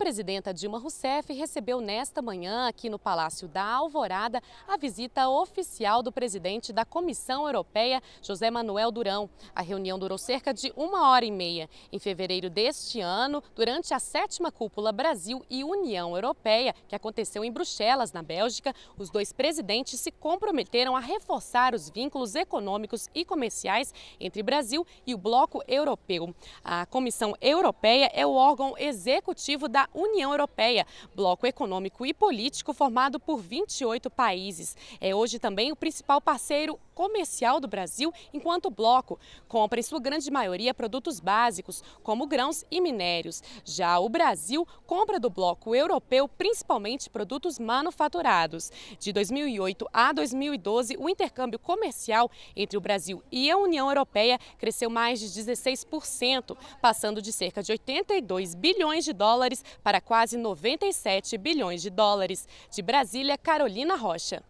presidenta Dilma Rousseff recebeu nesta manhã, aqui no Palácio da Alvorada, a visita oficial do presidente da Comissão Europeia, José Manuel Durão. A reunião durou cerca de uma hora e meia. Em fevereiro deste ano, durante a sétima cúpula Brasil e União Europeia, que aconteceu em Bruxelas, na Bélgica, os dois presidentes se comprometeram a reforçar os vínculos econômicos e comerciais entre Brasil e o bloco europeu. A Comissão Europeia é o órgão executivo da União Europeia, bloco econômico e político formado por 28 países. É hoje também o principal parceiro comercial do Brasil enquanto bloco. Compra em sua grande maioria produtos básicos, como grãos e minérios. Já o Brasil compra do bloco europeu principalmente produtos manufaturados. De 2008 a 2012, o intercâmbio comercial entre o Brasil e a União Europeia cresceu mais de 16%, passando de cerca de 82 bilhões de dólares para quase 97 bilhões de dólares. De Brasília, Carolina Rocha.